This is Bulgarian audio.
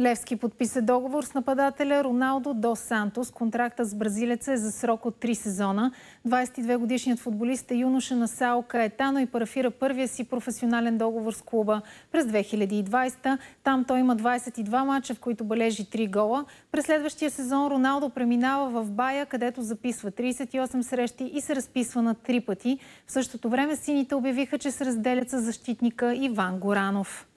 Левски подписа договор с нападателя Роналдо до Сантос. Контракта с бразилеца е за срок от 3 сезона. 22-годишният футболист е юноша на Сао Каетано и парафира първия си професионален договор с клуба през 2020. Там той има 22 мача, в които бележи 3 гола. През следващия сезон Роналдо преминава в Бая, където записва 38 срещи и се разписва на 3 пъти. В същото време сините обявиха, че се разделят с защитника Иван Горанов.